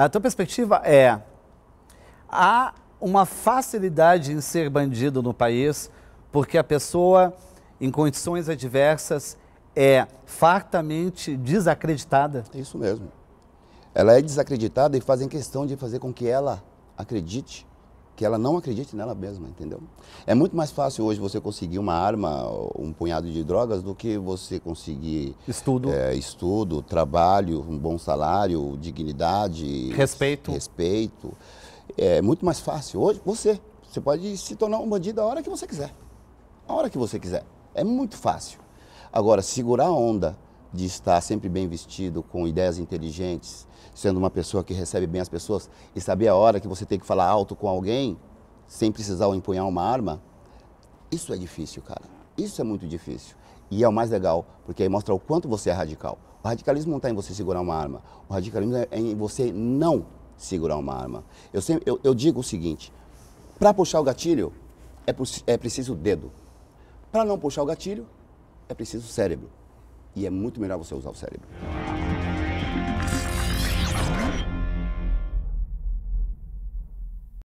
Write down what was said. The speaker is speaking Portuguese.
A tua perspectiva é: há uma facilidade em ser bandido no país porque a pessoa, em condições adversas, é fartamente desacreditada? Isso mesmo. Ela é desacreditada e fazem questão de fazer com que ela acredite que ela não acredite nela mesma, entendeu? É muito mais fácil hoje você conseguir uma arma, um punhado de drogas, do que você conseguir estudo, é, estudo trabalho, um bom salário, dignidade, respeito. respeito. É muito mais fácil hoje você. Você pode se tornar um bandido a hora que você quiser. A hora que você quiser. É muito fácil. Agora, segurar a onda de estar sempre bem vestido, com ideias inteligentes, sendo uma pessoa que recebe bem as pessoas e saber a hora que você tem que falar alto com alguém sem precisar empunhar uma arma, isso é difícil, cara. Isso é muito difícil. E é o mais legal, porque aí mostra o quanto você é radical. O radicalismo não está em você segurar uma arma. O radicalismo é em você não segurar uma arma. Eu, sempre, eu, eu digo o seguinte: para puxar o gatilho, é, é preciso o dedo. Para não puxar o gatilho, é preciso o cérebro. E é muito melhor você usar o cérebro.